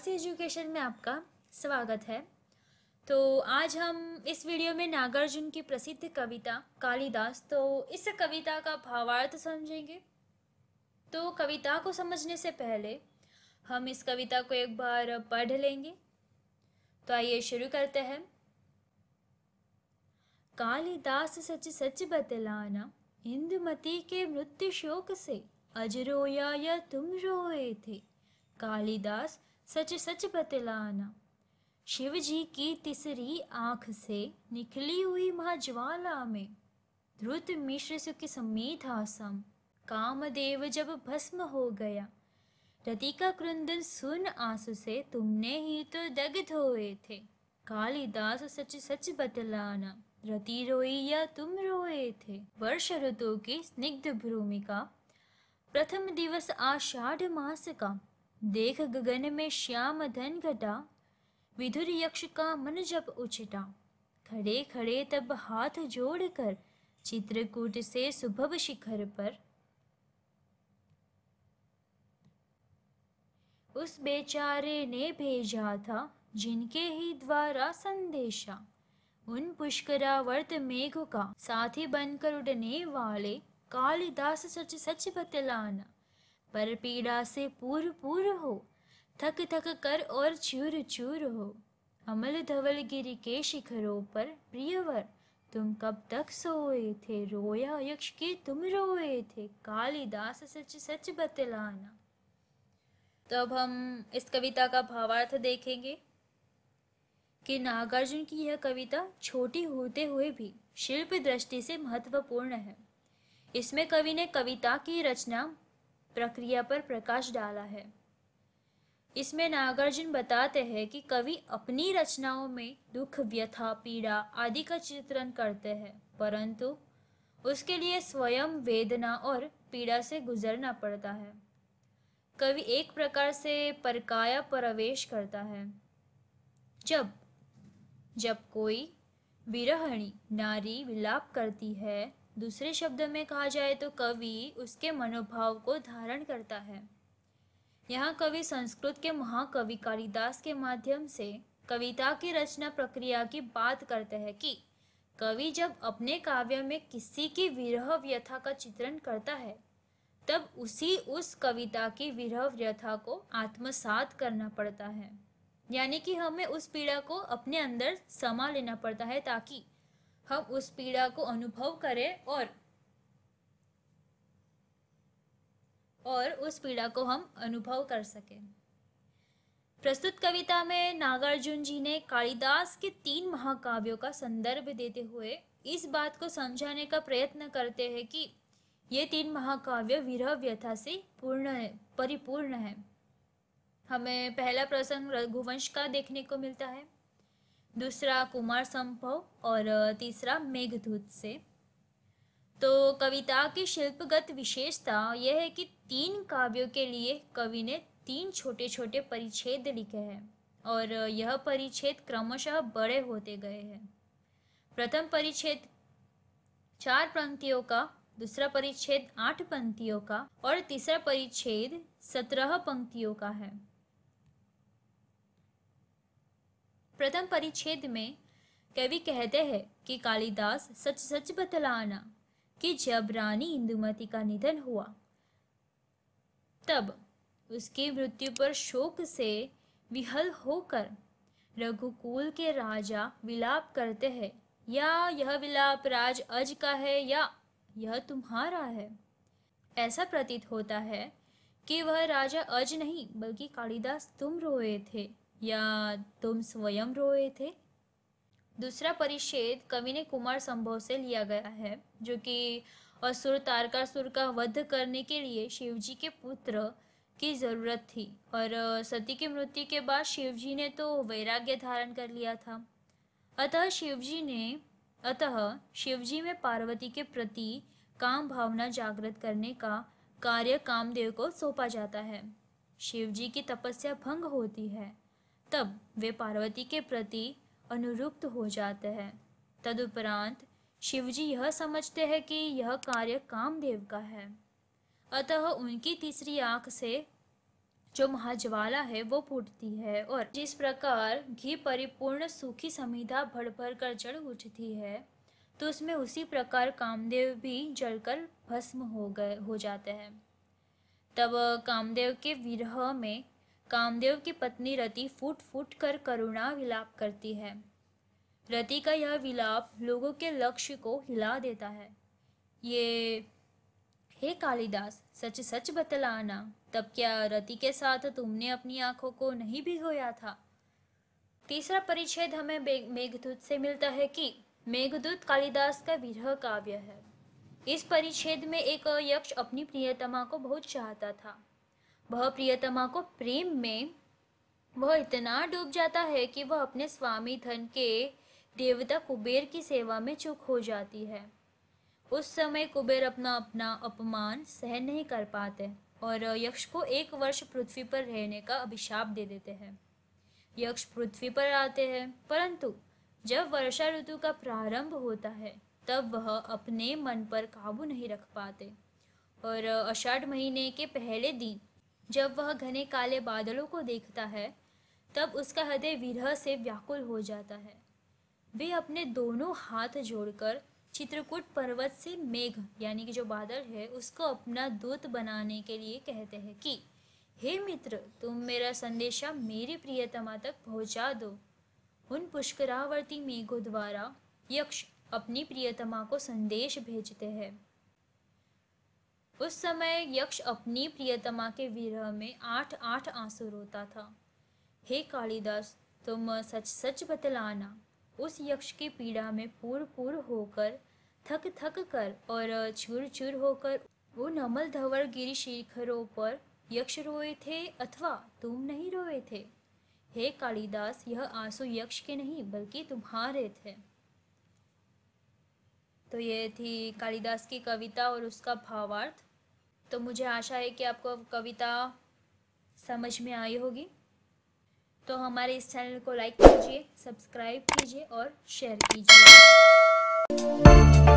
फारसी education में आपका स्वागत है तो आज हम इस वीडियो में नागार्जुन की प्रसिद्ध कविता कालिदास तो इस कविता का भावार्थ समझेंगे तो कविता को समझने से पहले हम इस कविता को एक बार पढ़ लेंगे तो आइए शुरू करते हैं कालिदास सच सच बतलाना इंदुमती के मृत्यु शोक से अजरोया या तुम रोए थे कालिदास सच सच बतलाना शिव जी की तीसरी आंख से निकली हुई महाज्वाला में ध्रुत मिश्र सुख समेत आसम कामदेव जब भस्म हो गया रतिका कृंदन सुन आंसू से तुमने ही तो दग्ध होए थे कालिदास सच सच बतलाना रति रोई या तुम रोए थे वर्ष ऋतु की स्निग्ध भूमिका प्रथम दिवस आषाढ़ मास का देख गगन में श्याम धन घटा विधुर यक्ष का मन जब उछटा खड़े खड़े तब हाथ जोड़ कर चित्रकूट से सुभव शिखर पर उस बेचारे ने भेजा था जिनके ही द्वारा संदेशा उन पुष्करावर्त मेघ का साथी बनकर उड़ने वाले कालिदास सच सच बतलाना पर पीड़ा से पूर पूर हो थक थक कर और चूर चूर हो अमल धवल गिरी के शिखरों पर प्रियवर तुम कब तक सोए थे रोया यक्ष के तुम रोए थे कालिदास सच सच बतलाना तो अब हम इस कविता का भावार्थ देखेंगे कि नागार्जुन की यह कविता छोटी होते हुए भी शिल्प दृष्टि से महत्वपूर्ण है इसमें कवि ने कविता की रचना प्रक्रिया पर प्रकाश डाला है इसमें नागार्जुन बताते हैं कि कवि अपनी रचनाओं में दुख व्यथा पीड़ा आदि का चित्रण करते हैं परंतु उसके लिए स्वयं वेदना और पीड़ा से गुजरना पड़ता है कवि एक प्रकार से परकाया प्रवेश करता है जब जब कोई विरहणी नारी विलाप करती है दूसरे शब्द में कहा जाए तो कवि उसके मनोभाव को धारण करता है यहाँ कवि संस्कृत के महाकवि कालिदास के माध्यम से कविता की रचना प्रक्रिया की बात करते हैं कि कवि जब अपने काव्य में किसी की विरह व्यथा का चित्रण करता है तब उसी उस कविता की विरह व्यथा को आत्मसात करना पड़ता है यानी कि हमें उस पीड़ा को अपने अंदर समा लेना पड़ता है ताकि हम उस पीड़ा को अनुभव करें और और उस पीड़ा को हम अनुभव कर सकें प्रस्तुत कविता में नागार्जुन जी ने कालिदास के तीन महाकाव्यों का संदर्भ देते हुए इस बात को समझाने का प्रयत्न करते हैं कि ये तीन महाकाव्य विरह व्यथा से पूर्ण है परिपूर्ण है हमें पहला प्रसंग रघुवंश का देखने को मिलता है दूसरा कुमार संभव और तीसरा मेघदूत से तो कविता की शिल्पगत विशेषता यह है कि तीन काव्यों के लिए कवि ने तीन छोटे छोटे परिच्छेद लिखे हैं और यह परिच्छेद क्रमशः बड़े होते गए हैं प्रथम परिच्छेद चार पंक्तियों का दूसरा परिच्छेद आठ पंक्तियों का और तीसरा परिच्छेद सत्रह पंक्तियों का है प्रथम परिच्छेद में कवि कहते हैं कि कालिदास सच सच बतलाना कि जब रानी इंदुमती का निधन हुआ तब उसकी मृत्यु पर शोक से विहल होकर रघुकुल के राजा विलाप करते हैं या यह विलाप राज अज का है या यह तुम्हारा है ऐसा प्रतीत होता है कि वह राजा अज नहीं बल्कि कालिदास तुम रोए थे या तुम स्वयं रोए थे दूसरा परिच्छेद कवि ने कुमार संभव से लिया गया है जो कि असुर तारकासुर का वध करने के लिए शिवजी के पुत्र की ज़रूरत थी और सती की मृत्यु के बाद शिवजी ने तो वैराग्य धारण कर लिया था अतः शिवजी ने अतः शिवजी में पार्वती के प्रति काम भावना जागृत करने का कार्य कामदेव को सौंपा जाता है शिवजी की तपस्या भंग होती है तब वे पार्वती के प्रति अनुरुक्त हो जाते हैं तदुपरांत शिवजी यह समझते हैं कि यह कार्य कामदेव का है अतः उनकी तीसरी आंख से जो महाज्वाला है वो फूटती है और जिस प्रकार घी परिपूर्ण सूखी समिधा भर भर कर जड़ उठती है तो उसमें उसी प्रकार कामदेव भी जलकर भस्म हो गए हो जाते हैं तब कामदेव के विरह में कामदेव की पत्नी रति फूट फूट कर करुणा विलाप करती है रति का यह विलाप लोगों के लक्ष्य को हिला देता है ये हे कालिदास सच सच बतलाना तब क्या रति के साथ तुमने अपनी आंखों को नहीं भिगोया था तीसरा परिच्छेद हमें मेघदूत से मिलता है कि मेघदूत कालिदास का विरह काव्य है इस परिच्छेद में एक यक्ष अपनी प्रियतमा को बहुत चाहता था वह प्रियतमा को प्रेम में वह इतना डूब जाता है कि वह अपने स्वामी धन के देवता कुबेर की सेवा में चुक हो जाती है उस समय कुबेर अपना अपना अपमान सहन नहीं कर पाते और यक्ष को एक वर्ष पृथ्वी पर रहने का अभिशाप दे देते हैं यक्ष पृथ्वी पर आते हैं परंतु जब वर्षा ऋतु का प्रारंभ होता है तब वह अपने मन पर काबू नहीं रख पाते और अषाढ़ महीने के पहले दिन जब वह घने काले बादलों को देखता है तब उसका हृदय विरह से व्याकुल हो जाता है वे अपने दोनों हाथ जोड़कर चित्रकूट पर्वत से मेघ यानी कि जो बादल है उसको अपना दूत बनाने के लिए कहते हैं कि हे मित्र तुम मेरा संदेशा मेरी प्रियतमा तक पहुंचा दो उन पुष्करावर्ती मेघों द्वारा यक्ष अपनी प्रियतमा को संदेश भेजते हैं उस समय यक्ष अपनी प्रियतमा के विरह में आठ आठ आंसू रोता था हे कालिदास तुम सच सच बतलाना उस यक्ष की पीड़ा में पूर पूर होकर थक थक कर और चूर चूर होकर वो नमल धवर गिरी शिखरों पर यक्ष रोए थे अथवा तुम नहीं रोए थे हे कालिदास यह आंसू यक्ष के नहीं बल्कि तुम्हारे थे तो ये थी कालिदास की कविता और उसका भावार्थ तो मुझे आशा है कि आपको कविता समझ में आई होगी तो हमारे इस चैनल को लाइक कीजिए सब्सक्राइब कीजिए और शेयर कीजिए